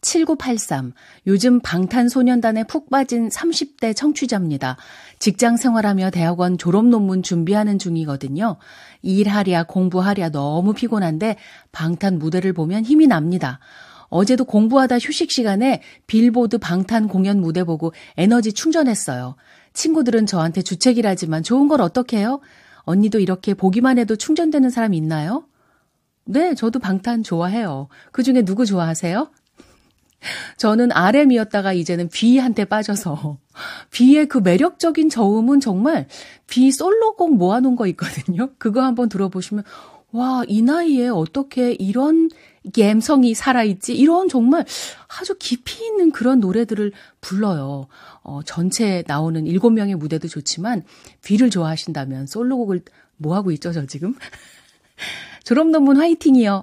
7983. 요즘 방탄소년단에 푹 빠진 30대 청취자입니다. 직장 생활하며 대학원 졸업 논문 준비하는 중이거든요. 일하랴 공부하랴 너무 피곤한데 방탄 무대를 보면 힘이 납니다. 어제도 공부하다 휴식 시간에 빌보드 방탄 공연 무대 보고 에너지 충전했어요. 친구들은 저한테 주책이라지만 좋은 걸어떻게해요 언니도 이렇게 보기만 해도 충전되는 사람 있나요? 네, 저도 방탄 좋아해요. 그 중에 누구 좋아하세요? 저는 RM이었다가 이제는 B한테 빠져서 B의 그 매력적인 저음은 정말 B 솔로곡 모아놓은 거 있거든요. 그거 한번 들어보시면 와, 이 나이에 어떻게 이런 갬성이 살아있지? 이런 정말 아주 깊이 있는 그런 노래들을 불러요. 어, 전체 나오는 7 명의 무대도 좋지만 B를 좋아하신다면 솔로곡을 뭐 하고 있죠, 저 지금? 졸업 논문 화이팅이요.